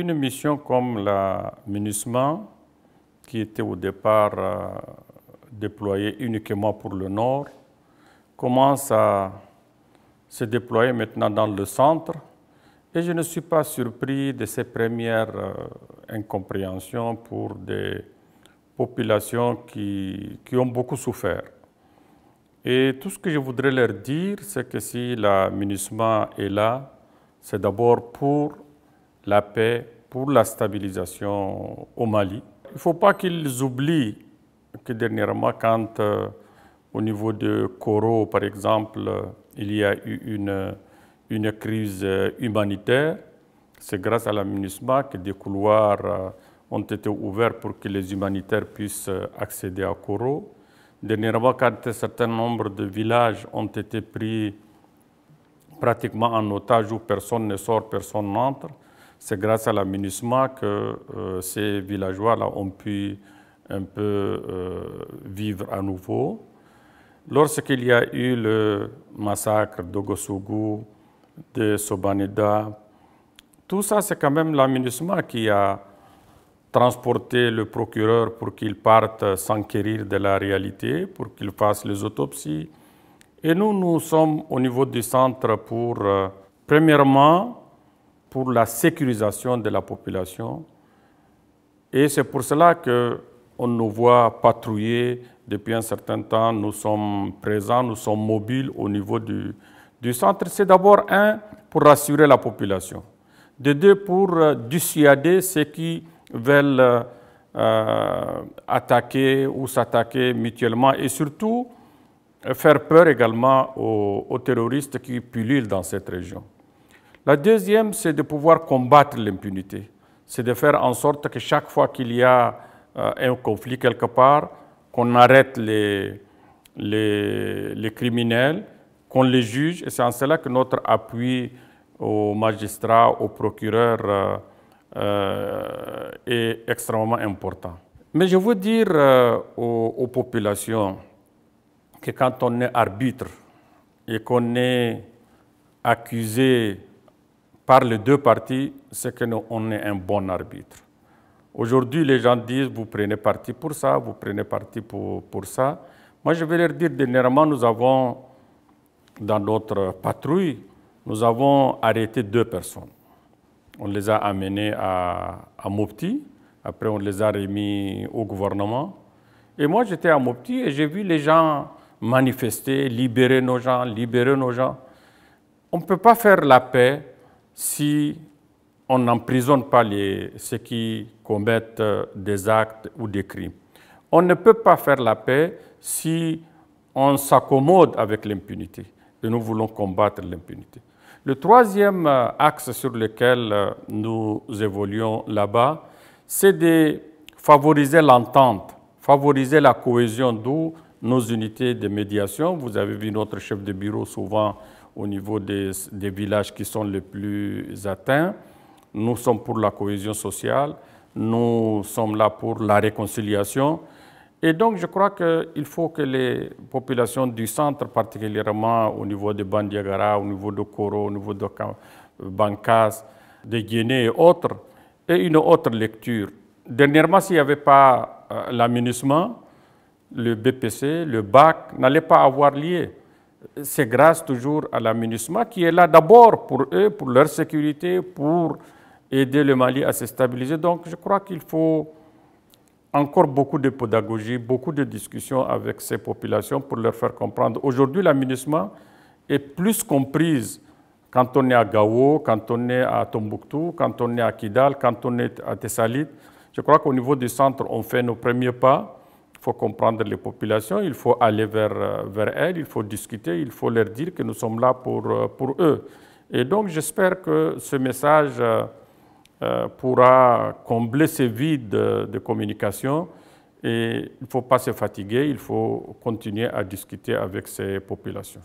une mission comme la MINUSMA, qui était au départ euh, déployée uniquement pour le Nord, commence à se déployer maintenant dans le centre. Et je ne suis pas surpris de ces premières euh, incompréhensions pour des populations qui, qui ont beaucoup souffert. Et tout ce que je voudrais leur dire, c'est que si la MINUSMA est là, c'est d'abord pour la paix, pour la stabilisation au Mali. Il ne faut pas qu'ils oublient que dernièrement, quand euh, au niveau de Koro, par exemple, euh, il y a eu une, crise euh, humanitaire, c'est grâce à la MINUSMA que des couloirs ont été ouverts pour que les humanitaires puissent accéder à Koro. Dernièrement, quand un certain nombre de villages ont été pris pratiquement en otage où personne ne sort, personne n'entre, c'est grâce à la que euh, ces villageois-là ont pu un peu euh, vivre à nouveau. Lorsqu'il y a eu le massacre Gosugu, de Sobaneda, tout ça, c'est quand même la qui a transporté le procureur pour qu'il parte s'enquérir de la réalité, pour qu'il fasse les autopsies. Et nous, nous sommes au niveau du centre pour, euh, premièrement, pour la sécurisation de la population. Et c'est pour cela qu'on nous voit patrouiller depuis un certain temps. Nous sommes présents, nous sommes mobiles au niveau du, centre. C'est d'abord, un, pour rassurer la population. De deux, pour euh, dissuader ceux qui veulent euh, attaquer ou s'attaquer mutuellement et surtout euh, faire peur également aux, aux terroristes qui pullulent dans cette région. La deuxième, c'est de pouvoir combattre l'impunité. C'est de faire en sorte que chaque fois qu'il y a euh, un conflit quelque part, qu'on arrête les, les, criminels, qu'on les juge. Et c'est en cela que notre appui aux magistrats, aux procureurs euh, euh, est extrêmement important. Mais je veux dire aux, aux populations que quand on est arbitre et qu'on est accusé par les deux parties, c'est qu'on est un bon arbitre. Aujourd'hui, les gens disent, vous prenez parti pour ça, vous prenez parti pour, pour ça. Moi, je vais leur dire, dernièrement, nous avons, dans notre patrouille, nous avons arrêté deux personnes. On les a amenés à, à Mopti, après on les a remis au gouvernement. Et moi, j'étais à Mopti et j'ai vu les gens manifester, libérer nos gens, libérer nos gens. On ne peut pas faire la paix si on n'emprisonne pas les, ceux qui commettent euh, des actes ou des crimes. On ne peut pas faire la paix si on s'accommode avec l'impunité. Et nous voulons combattre l'impunité. Le troisième euh, axe sur lequel euh, nous évoluons là-bas, c'est de favoriser l'entente, favoriser la cohésion, d'où nos unités de médiation. Vous avez vu notre chef de bureau souvent au niveau des, villages qui sont les plus atteints. Nous sommes pour la cohésion sociale, nous sommes là pour la réconciliation. Et donc, je crois qu'il faut que les populations du centre, particulièrement au niveau de Bandiagara, au niveau de Koro, au niveau de Bankas, de Guinée et autres, aient une autre lecture. Dernièrement, s'il n'y avait pas euh, l'aménagement, le BPC, le BAC n'allait pas avoir lieu c'est grâce toujours à la MINUSMA qui est là d'abord pour eux, pour leur sécurité, pour aider le Mali à se stabiliser. Donc je crois qu'il faut encore beaucoup de pédagogie, beaucoup de discussions avec ces populations pour leur faire comprendre. Aujourd'hui, la MINUSMA est plus comprise quand on est à Gao, quand on est à Tombouctou, quand on est à Kidal, quand on est à Tessalit. Je crois qu'au niveau du centre, on fait nos premiers pas. Il faut comprendre les populations, il faut aller vers, euh, vers elles, il faut discuter, il faut leur dire que nous sommes là pour, euh, pour eux. Et donc j'espère que ce message euh, pourra combler ce vide de communication et il ne faut pas se fatiguer, il faut continuer à discuter avec ces populations.